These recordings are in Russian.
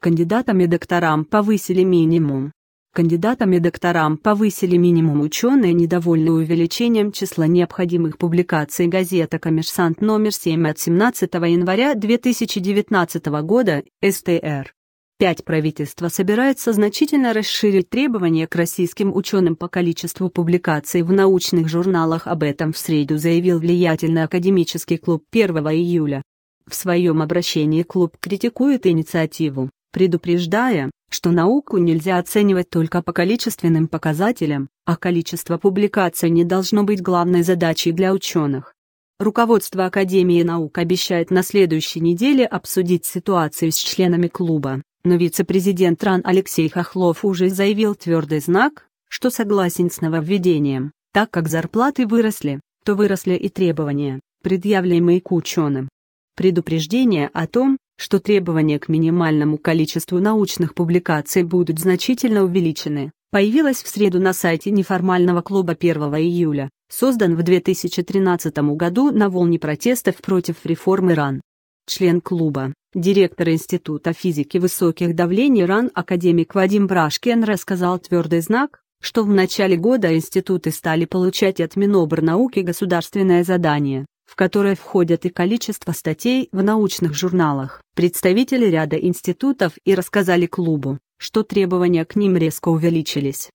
Кандидатам и докторам повысили минимум. Кандидатам и докторам повысили минимум ученые недовольны увеличением числа необходимых публикаций газета «Коммерсант» номер 7 от 17 января 2019 года, СТР. 5. Правительство собирается значительно расширить требования к российским ученым по количеству публикаций в научных журналах об этом в среду заявил влиятельный академический клуб 1 июля. В своем обращении клуб критикует инициативу предупреждая, что науку нельзя оценивать только по количественным показателям, а количество публикаций не должно быть главной задачей для ученых. Руководство Академии наук обещает на следующей неделе обсудить ситуацию с членами клуба, но вице-президент РАН Алексей Хохлов уже заявил твердый знак, что согласен с нововведением, так как зарплаты выросли, то выросли и требования, предъявляемые к ученым. Предупреждение о том, что требования к минимальному количеству научных публикаций будут значительно увеличены, появилась в среду на сайте неформального клуба 1 июля, создан в 2013 году на волне протестов против реформы Иран. Член клуба, директор Института физики высоких давлений Иран академик Вадим Брашкин рассказал твердый знак, что в начале года институты стали получать от минобрнауки государственное задание в которое входят и количество статей в научных журналах. Представители ряда институтов и рассказали клубу, что требования к ним резко увеличились.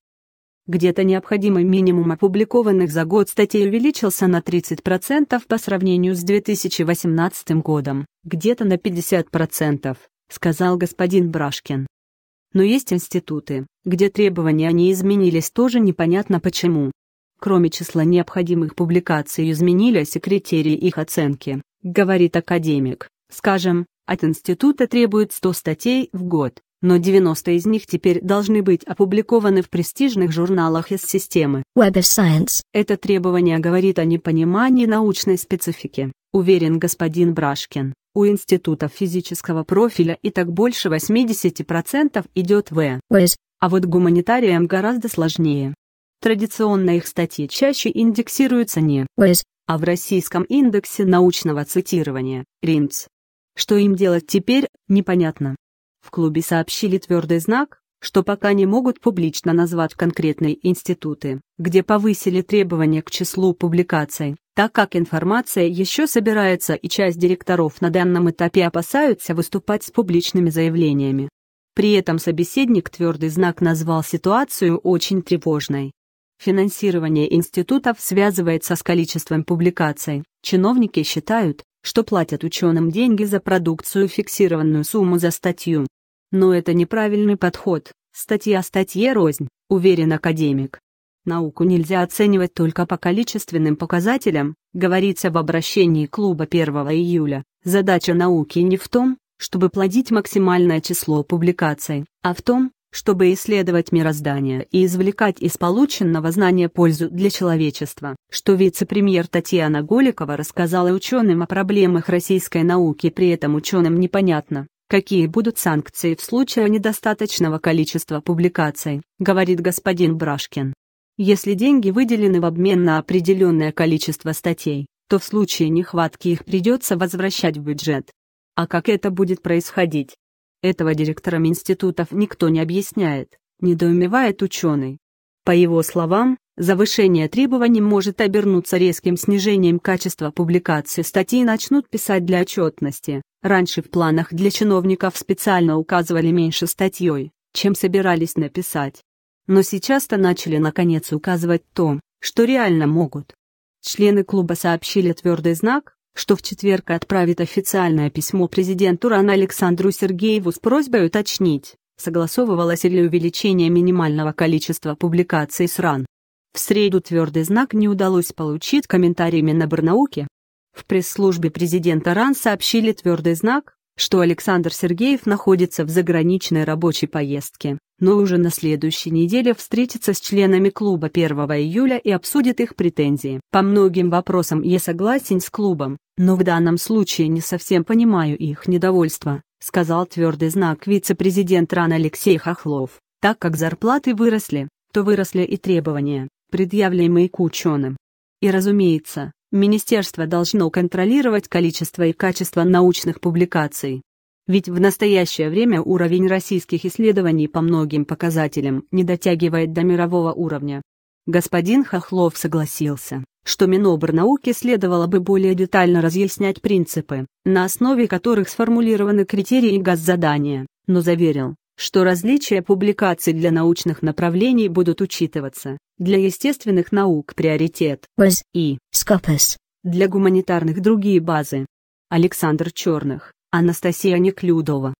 Где-то необходимый минимум опубликованных за год статей увеличился на 30% по сравнению с 2018 годом, где-то на 50%, сказал господин Брашкин. Но есть институты, где требования не изменились тоже непонятно почему. Кроме числа необходимых публикаций изменились и критерии их оценки, говорит академик. Скажем, от института требуют 100 статей в год, но 90 из них теперь должны быть опубликованы в престижных журналах из системы Web of Science. Это требование говорит о непонимании научной специфики, уверен господин Брашкин. У институтов физического профиля и так больше 80% идет в а вот гуманитариям гораздо сложнее. Традиционно их статьи чаще индексируются не «Лиз», а в российском индексе научного цитирования (РИНЦ). Что им делать теперь, непонятно. В клубе сообщили твердый знак, что пока не могут публично назвать конкретные институты, где повысили требования к числу публикаций, так как информация еще собирается и часть директоров на данном этапе опасаются выступать с публичными заявлениями. При этом собеседник твердый знак назвал ситуацию очень тревожной. Финансирование институтов связывается с количеством публикаций. Чиновники считают, что платят ученым деньги за продукцию фиксированную сумму за статью. Но это неправильный подход, статья статье рознь, уверен академик. Науку нельзя оценивать только по количественным показателям, говорится в обращении клуба 1 июля. Задача науки не в том, чтобы плодить максимальное число публикаций, а в том, чтобы исследовать мироздание и извлекать из полученного знания пользу для человечества, что вице-премьер Татьяна Голикова рассказала ученым о проблемах российской науки, при этом ученым непонятно, какие будут санкции в случае недостаточного количества публикаций, говорит господин Брашкин. Если деньги выделены в обмен на определенное количество статей, то в случае нехватки их придется возвращать в бюджет. А как это будет происходить, этого директорам институтов никто не объясняет, недоумевает ученый. По его словам, завышение требований может обернуться резким снижением качества публикации статьи и начнут писать для отчетности. Раньше в планах для чиновников специально указывали меньше статьей, чем собирались написать. Но сейчас-то начали наконец указывать то, что реально могут. Члены клуба сообщили твердый знак, что в четверг отправит официальное письмо президенту Рана Александру Сергееву с просьбой уточнить, согласовывалось ли увеличение минимального количества публикаций с РАН. В среду твердый знак не удалось получить на Барнауке. В пресс-службе президента РАН сообщили твердый знак, что Александр Сергеев находится в заграничной рабочей поездке, но уже на следующей неделе встретится с членами клуба 1 июля и обсудит их претензии. По многим вопросам я согласен с клубом, но в данном случае не совсем понимаю их недовольство, сказал твердый знак вице-президент РАН Алексей Хохлов. Так как зарплаты выросли, то выросли и требования, предъявляемые к ученым. И разумеется, министерство должно контролировать количество и качество научных публикаций. Ведь в настоящее время уровень российских исследований по многим показателям не дотягивает до мирового уровня. Господин Хохлов согласился что Минобрнауки следовало бы более детально разъяснять принципы, на основе которых сформулированы критерии госзадания, но заверил, что различия публикаций для научных направлений будут учитываться, для естественных наук приоритет ВОЗ и Скопус, для гуманитарных другие базы. Александр Черных, Анастасия Неклюдова,